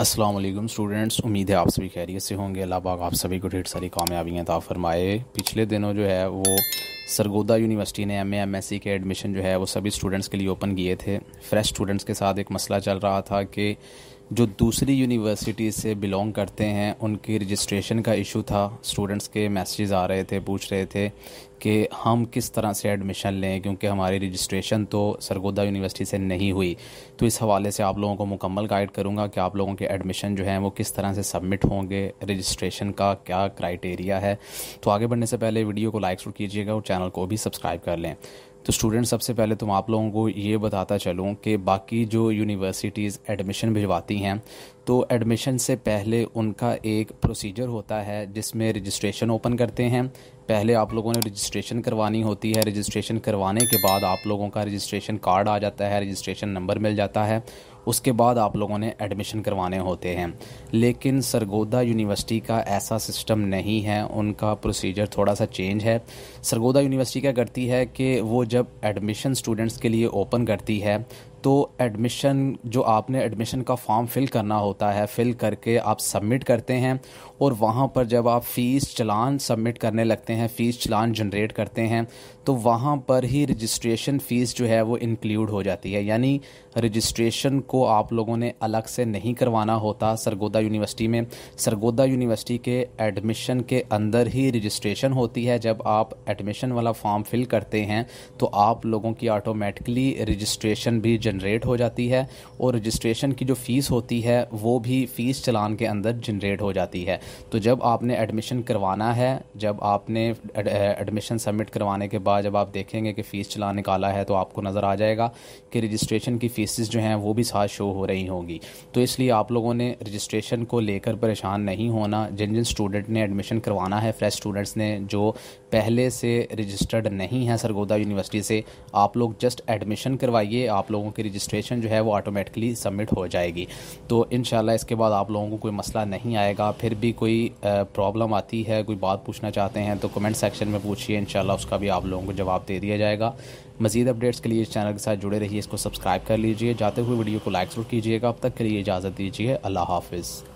Aslam students उम्मीद है आप सभी खैरियत से होंगे अल्लाह पाक आप सभी को ढेर सारी कामयाबियाँ ता फरमाए पिछले दिनों जो है वो सरगोदा यूनिवर्सिटी ने एम एम एस सी के एडमिशन जो है वो सभी स्टूडेंट्स के लिए ओपन किए थे फ्रेश स्टूडेंट्स के साथ एक मसला चल रहा था कि जो दूसरी यूनिवर्सिटी से बिलोंग करते हैं उनकी रजिस्ट्रेशन का इशू था स्टूडेंट्स के मैसेजेस आ रहे थे पूछ रहे थे कि हम किस तरह से एडमिशन लें क्योंकि हमारी रजिस्ट्रेशन तो सरगोदा यूनिवर्सिटी से नहीं हुई तो इस हवाले से आप लोगों को मुकम्मल गाइड करूंगा कि आप लोगों के एडमिशन जो हैं वो किस तरह से सबमिट होंगे रजिस्ट्रेशन का क्या क्राइटेरिया है तो आगे बढ़ने से पहले वीडियो को लाइक शुरू कीजिएगा और चैनल को भी सब्सक्राइब कर लें तो स्टूडेंट सबसे पहले तुम तो आप लोगों को ये बताता चलूँ कि बाकी जो यूनिवर्सिटीज़ एडमिशन भिजवाती हैं तो एडमिशन से पहले उनका एक प्रोसीजर होता है जिसमें रजिस्ट्रेशन ओपन करते हैं पहले आप लोगों ने रजिस्ट्रेशन करवानी होती है रजिस्ट्रेशन करवाने के बाद आप लोगों का रजिस्ट्रेशन कार्ड आ जाता है रजिस्ट्रेशन नंबर मिल जाता है उसके बाद आप लोगों ने एडमिशन करवाने होते हैं लेकिन सरगोदा यूनिवर्सिटी का ऐसा सिस्टम नहीं है उनका प्रोसीजर थोड़ा सा चेंज है सरगोदा यूनिवर्सिटी क्या करती है कि वो जब एडमिशन स्टूडेंट्स के लिए ओपन करती है तो एडमिशन जो आपने एडमिशन का फॉर्म फिल करना होता है फिल करके आप सबमिट करते हैं और वहाँ पर जब आप फ़ीस चलान सबमिट करने लगते हैं फ़ीस चलान जनरेट करते हैं तो वहाँ पर ही रजिस्ट्रेशन फ़ीस जो है वो इंक्लूड हो जाती है यानी रजिस्ट्रेशन को आप लोगों ने अलग से नहीं करवाना होता सरगोदा यूनिवर्सिटी में सरगोदा यूनिवर्सिटी के एडमिशन के अंदर ही रजिस्ट्रेशन होती है जब आप एडमिशन वाला फॉर्म फिल करते हैं तो आप लोगों की ऑटोमेटिकली रजिस्ट्रेशन भी जनरेट जनरेट हो जाती है और रजिस्ट्रेशन की जो फ़ीस होती है वो भी फ़ीस चलान के अंदर जनरेट हो जाती है तो जब आपने एडमिशन करवाना है जब आपने एडमिशन सबमिट करवाने के बाद जब आप देखेंगे कि फ़ीस चलान निकाला है तो आपको नज़र आ जाएगा कि रजिस्ट्रेशन की फ़ीसिस जो हैं वो भी साथ शो हो रही होंगी तो इसलिए आप लोगों ने रजिस्ट्रेशन को लेकर परेशान नहीं होना जिन जिन स्टूडेंट ने एडमिशन करवाना है फ्रेश स्टूडेंट्स ने जो पहले से रजिस्टर्ड नहीं है सरगोदा यूनिवर्सिटी से आप लोग जस्ट एडमिशन करवाइए आप लोगों आपकी रजिस्ट्रेशन जो है वो ऑटोमेटिकली सबमिट हो जाएगी तो इन इसके बाद आप लोगों को कोई मसला नहीं आएगा फिर भी कोई प्रॉब्लम आती है कोई बात पूछना चाहते हैं तो कमेंट सेक्शन में पूछिए इन उसका भी आप लोगों को जवाब दे दिया जाएगा मजीद अपडेट्स के लिए इस चैनल के साथ जुड़े रहिए इसको सब्सक्राइब कर लीजिए जाते हुए वीडियो को लाइक जरूर कीजिएगा अब तक के लिए इजाज़त दीजिए अल्लाह हाफिज़